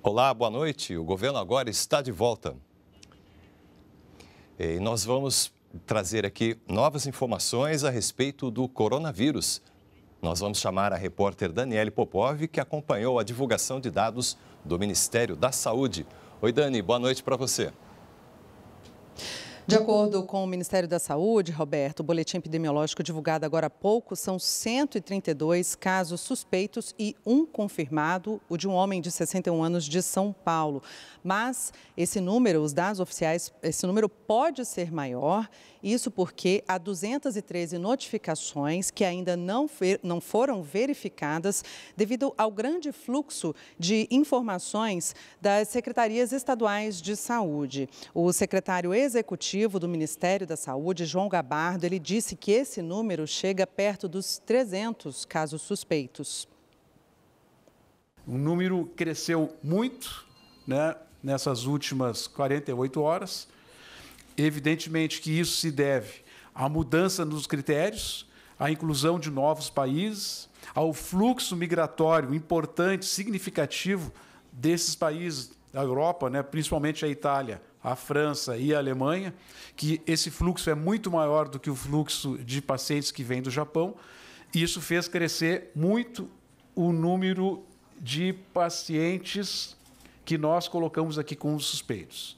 Olá, boa noite. O governo agora está de volta. E nós vamos trazer aqui novas informações a respeito do coronavírus. Nós vamos chamar a repórter Daniele Popov, que acompanhou a divulgação de dados do Ministério da Saúde. Oi, Dani, boa noite para você. De acordo com o Ministério da Saúde, Roberto, o boletim epidemiológico divulgado agora há pouco são 132 casos suspeitos e um confirmado, o de um homem de 61 anos de São Paulo. Mas esse número, os dados oficiais, esse número pode ser maior, isso porque há 213 notificações que ainda não, não foram verificadas devido ao grande fluxo de informações das secretarias estaduais de saúde. O secretário executivo executivo do Ministério da Saúde, João Gabardo, ele disse que esse número chega perto dos 300 casos suspeitos. O número cresceu muito né, nessas últimas 48 horas. Evidentemente que isso se deve à mudança nos critérios, à inclusão de novos países, ao fluxo migratório importante, significativo desses países da Europa, né, principalmente a Itália, a França e a Alemanha, que esse fluxo é muito maior do que o fluxo de pacientes que vem do Japão. E isso fez crescer muito o número de pacientes que nós colocamos aqui os suspeitos.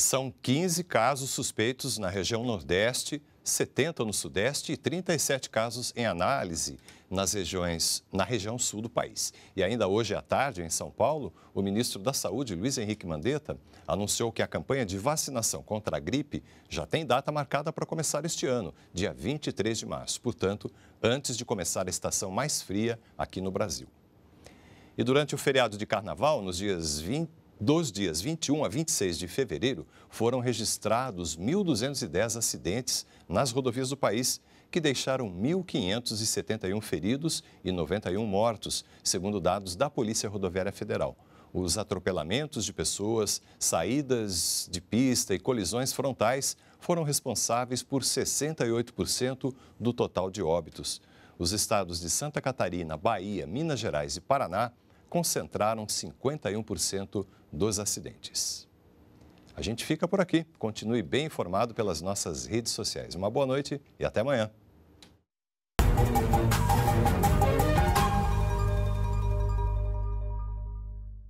São 15 casos suspeitos na região Nordeste, 70 no Sudeste e 37 casos em análise nas regiões, na região sul do país. E ainda hoje à tarde, em São Paulo, o ministro da Saúde, Luiz Henrique Mandetta, anunciou que a campanha de vacinação contra a gripe já tem data marcada para começar este ano, dia 23 de março, portanto, antes de começar a estação mais fria aqui no Brasil. E durante o feriado de carnaval, nos dias 20 dos dias 21 a 26 de fevereiro, foram registrados 1.210 acidentes nas rodovias do país, que deixaram 1.571 feridos e 91 mortos, segundo dados da Polícia Rodoviária Federal. Os atropelamentos de pessoas, saídas de pista e colisões frontais foram responsáveis por 68% do total de óbitos. Os estados de Santa Catarina, Bahia, Minas Gerais e Paraná concentraram 51% dos acidentes. A gente fica por aqui. Continue bem informado pelas nossas redes sociais. Uma boa noite e até amanhã.